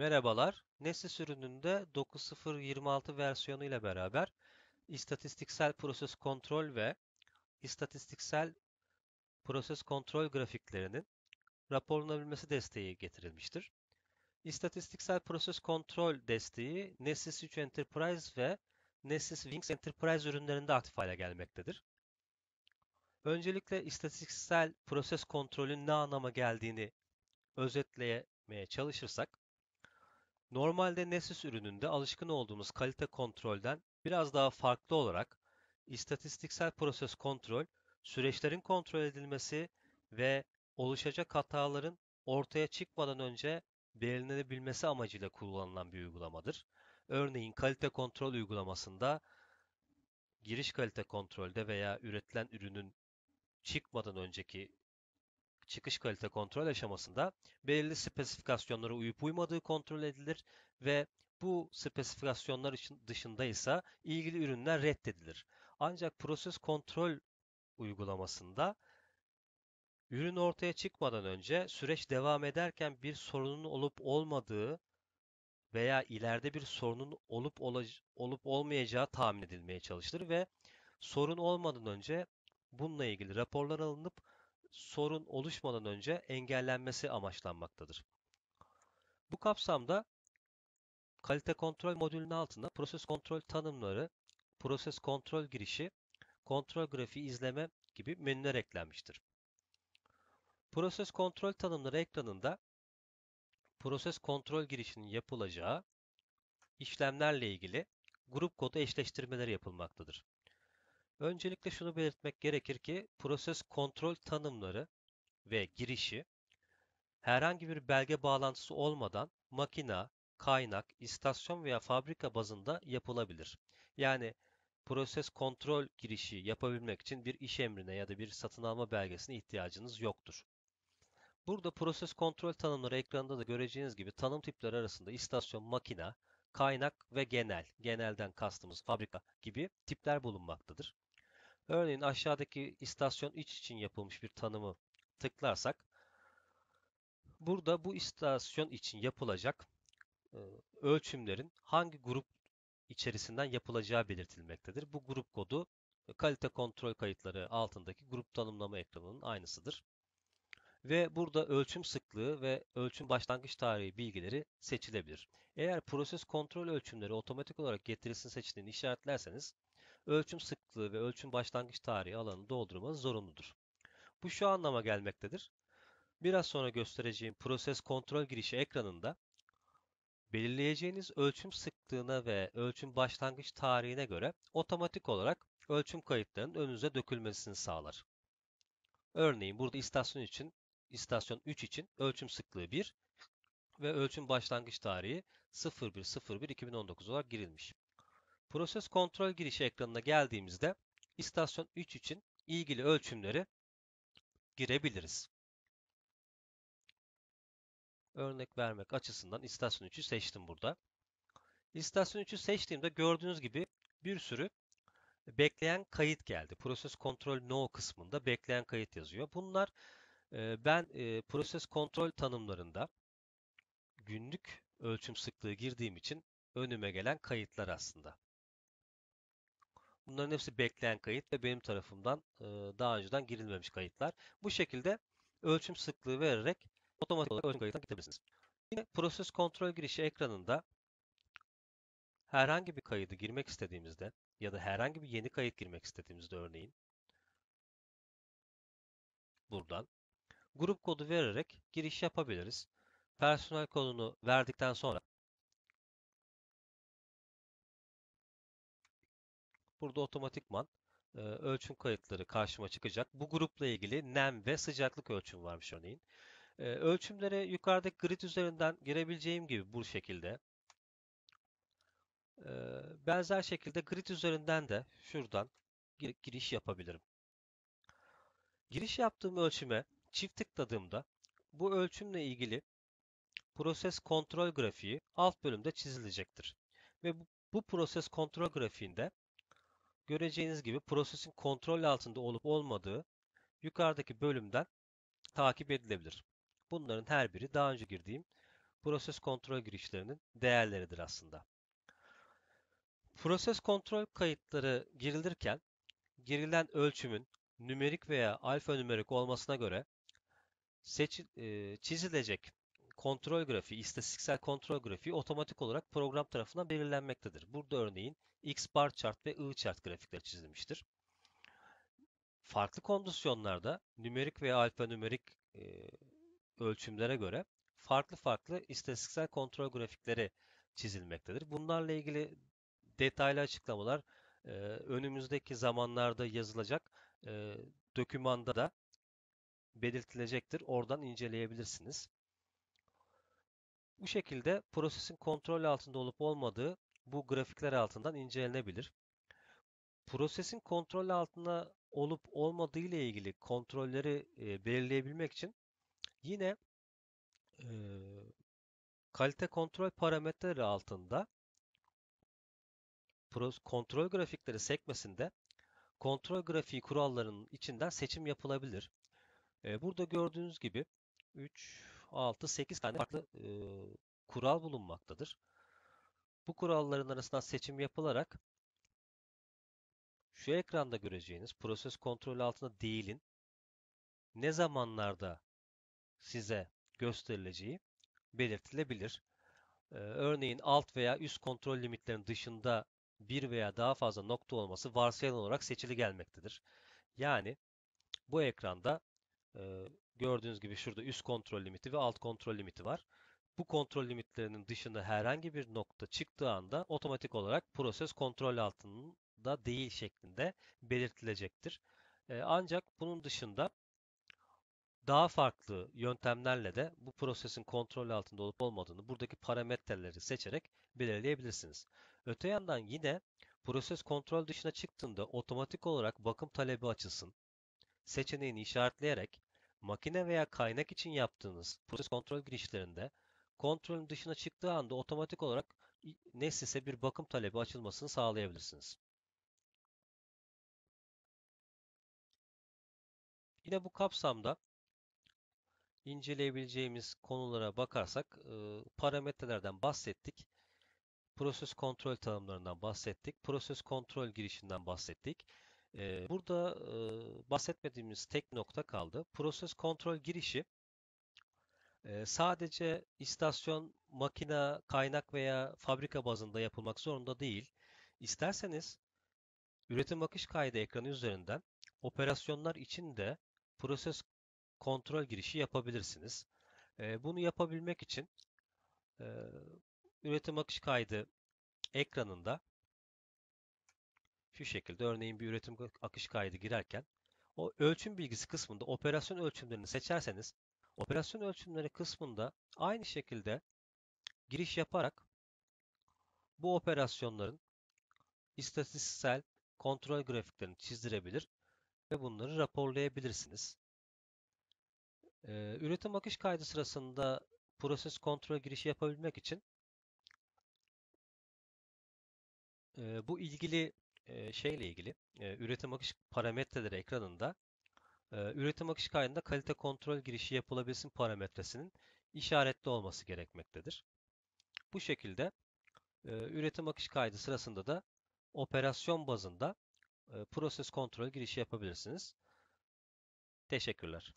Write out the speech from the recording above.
Merhabalar. Nesli sürününde 9.0.26 versiyonu ile beraber istatistiksel proses kontrol ve istatistiksel proses kontrol grafiklerinin raporlanabilmesi desteği getirilmiştir. İstatistiksel proses kontrol desteği Nessis 3 Enterprise ve Nessis Wings Enterprise ürünlerinde aktif hale gelmektedir. Öncelikle istatistiksel proses kontrolün ne anlama geldiğini özetlemeye çalışırsak, Normalde Nessus ürününde alışkın olduğumuz kalite kontrolden biraz daha farklı olarak istatistiksel proses kontrol, süreçlerin kontrol edilmesi ve oluşacak hataların ortaya çıkmadan önce belirlenebilmesi amacıyla kullanılan bir uygulamadır. Örneğin kalite kontrol uygulamasında giriş kalite kontrolde veya üretilen ürünün çıkmadan önceki çıkış kalite kontrol aşamasında belirli spesifikasyonlara uyup uymadığı kontrol edilir ve bu spesifikasyonlar dışında ise ilgili ürünler reddedilir. Ancak proses kontrol uygulamasında ürün ortaya çıkmadan önce süreç devam ederken bir sorunun olup olmadığı veya ileride bir sorunun olup olup olmayacağı tahmin edilmeye çalışılır ve sorun olmadan önce bununla ilgili raporlar alınıp sorun oluşmadan önce engellenmesi amaçlanmaktadır. Bu kapsamda kalite kontrol modülünün altında proses kontrol tanımları, proses kontrol girişi, kontrol grafiği izleme gibi menüler eklenmiştir. Proses kontrol tanımları ekranında proses kontrol girişinin yapılacağı işlemlerle ilgili grup kodu eşleştirmeleri yapılmaktadır. Öncelikle şunu belirtmek gerekir ki proses kontrol tanımları ve girişi herhangi bir belge bağlantısı olmadan makina, kaynak, istasyon veya fabrika bazında yapılabilir. Yani proses kontrol girişi yapabilmek için bir iş emrine ya da bir satın alma belgesine ihtiyacınız yoktur. Burada proses kontrol tanımları ekranda da göreceğiniz gibi tanım tipleri arasında istasyon, makina, kaynak ve genel, genelden kastımız fabrika gibi tipler bulunmaktadır. Örneğin aşağıdaki istasyon iç için yapılmış bir tanımı tıklarsak burada bu istasyon için yapılacak e, ölçümlerin hangi grup içerisinden yapılacağı belirtilmektedir. Bu grup kodu e, kalite kontrol kayıtları altındaki grup tanımlama ekranının aynısıdır. Ve burada ölçüm sıklığı ve ölçüm başlangıç tarihi bilgileri seçilebilir. Eğer proses kontrol ölçümleri otomatik olarak getirilsin seçtiğini işaretlerseniz ölçüm sıklığı ve ölçüm başlangıç tarihi alanını doldurmanız zorunludur. Bu şu anlama gelmektedir. Biraz sonra göstereceğim proses kontrol girişi ekranında belirleyeceğiniz ölçüm sıklığına ve ölçüm başlangıç tarihine göre otomatik olarak ölçüm kayıtlarının önünüze dökülmesini sağlar. Örneğin burada istasyon için istasyon 3 için ölçüm sıklığı 1 ve ölçüm başlangıç tarihi 01.01.2019 olarak girilmiş. Proses kontrol girişi ekranına geldiğimizde istasyon 3 için ilgili ölçümleri girebiliriz. Örnek vermek açısından istasyon 3'ü seçtim burada. İstasyon 3'ü seçtiğimde gördüğünüz gibi bir sürü bekleyen kayıt geldi. Proses kontrol no kısmında bekleyen kayıt yazıyor. Bunlar e, ben e, proses kontrol tanımlarında günlük ölçüm sıklığı girdiğim için önüme gelen kayıtlar aslında. Bunların hepsi bekleyen kayıt ve benim tarafımdan daha önceden girilmemiş kayıtlar. Bu şekilde ölçüm sıklığı vererek otomatik olarak ölçüm kayıtına gidebilirsiniz. Yine proses kontrol girişi ekranında herhangi bir kaydı girmek istediğimizde ya da herhangi bir yeni kayıt girmek istediğimizde örneğin buradan grup kodu vererek giriş yapabiliriz. Personel kodunu verdikten sonra Burada otomatikman e, ölçüm kayıtları karşıma çıkacak. Bu grupla ilgili nem ve sıcaklık ölçüm varmış örneğin. E, ölçümlere yukarıdaki grid üzerinden girebileceğim gibi bu şekilde. E, benzer şekilde grid üzerinden de şuradan gir giriş yapabilirim. Giriş yaptığım ölçüme çift tıkladığımda bu ölçümle ilgili proses kontrol grafiği alt bölümde çizilecektir. Ve bu, bu proses kontrol grafiğinde göreceğiniz gibi prosesin kontrol altında olup olmadığı yukarıdaki bölümden takip edilebilir. Bunların her biri daha önce girdiğim proses kontrol girişlerinin değerleridir aslında. Proses kontrol kayıtları girilirken girilen ölçümün nümerik veya alfanümerik olmasına göre seçil, e, çizilecek kontrol grafiği, istatistiksel kontrol grafiği otomatik olarak program tarafından belirlenmektedir. Burada örneğin X bar chart ve i chart grafikleri çizilmiştir. Farklı kondisyonlarda nümerik veya alfanümerik e, ölçümlere göre farklı farklı istatistiksel kontrol grafikleri çizilmektedir. Bunlarla ilgili detaylı açıklamalar e, önümüzdeki zamanlarda yazılacak e, dokümanda da belirtilecektir. Oradan inceleyebilirsiniz. Bu şekilde prosesin kontrol altında olup olmadığı bu grafikler altından incelenebilir. Prosesin kontrol altında olup olmadığı ile ilgili kontrolleri e, belirleyebilmek için yine e, kalite kontrol parametreleri altında kontrol grafikleri sekmesinde kontrol grafiği kurallarının içinden seçim yapılabilir. E, burada gördüğünüz gibi 3, 6, 8 tane farklı e, kural bulunmaktadır. Bu kuralların arasından seçim yapılarak şu ekranda göreceğiniz proses kontrolü altında değilin ne zamanlarda size gösterileceği belirtilebilir. Ee, örneğin alt veya üst kontrol limitlerinin dışında bir veya daha fazla nokta olması varsayılan olarak seçili gelmektedir. Yani bu ekranda Gördüğünüz gibi şurada üst kontrol limiti ve alt kontrol limiti var. Bu kontrol limitlerinin dışında herhangi bir nokta çıktığı anda otomatik olarak proses kontrol altında değil şeklinde belirtilecektir. Ee, ancak bunun dışında daha farklı yöntemlerle de bu prosesin kontrol altında olup olmadığını buradaki parametreleri seçerek belirleyebilirsiniz. Öte yandan yine proses kontrol dışına çıktığında otomatik olarak bakım talebi açılsın seçeneğini işaretleyerek makine veya kaynak için yaptığınız proses kontrol girişlerinde kontrolün dışına çıktığı anda otomatik olarak nesnese bir bakım talebi açılmasını sağlayabilirsiniz. Yine bu kapsamda inceleyebileceğimiz konulara bakarsak e, parametrelerden bahsettik. Proses kontrol tanımlarından bahsettik. Proses kontrol girişinden bahsettik. E, burada e, bahsetmediğimiz tek nokta kaldı. Proses kontrol girişi e, sadece istasyon, makina, kaynak veya fabrika bazında yapılmak zorunda değil. İsterseniz üretim akış kaydı ekranı üzerinden operasyonlar için de proses kontrol girişi yapabilirsiniz. E, bunu yapabilmek için e, üretim akış kaydı ekranında şu şekilde örneğin bir üretim akış kaydı girerken o ölçüm bilgisi kısmında operasyon ölçümlerini seçerseniz operasyon ölçümleri kısmında aynı şekilde giriş yaparak bu operasyonların istatistiksel kontrol grafiklerini çizdirebilir ve bunları raporlayabilirsiniz. Ee, üretim akış kaydı sırasında proses kontrol girişi yapabilmek için e, bu ilgili e, şeyle ilgili üretim akış parametreleri ekranında üretim akış kaydında kalite kontrol girişi yapılabilsin parametresinin işaretli olması gerekmektedir. Bu şekilde üretim akış kaydı sırasında da operasyon bazında proses kontrol girişi yapabilirsiniz. Teşekkürler.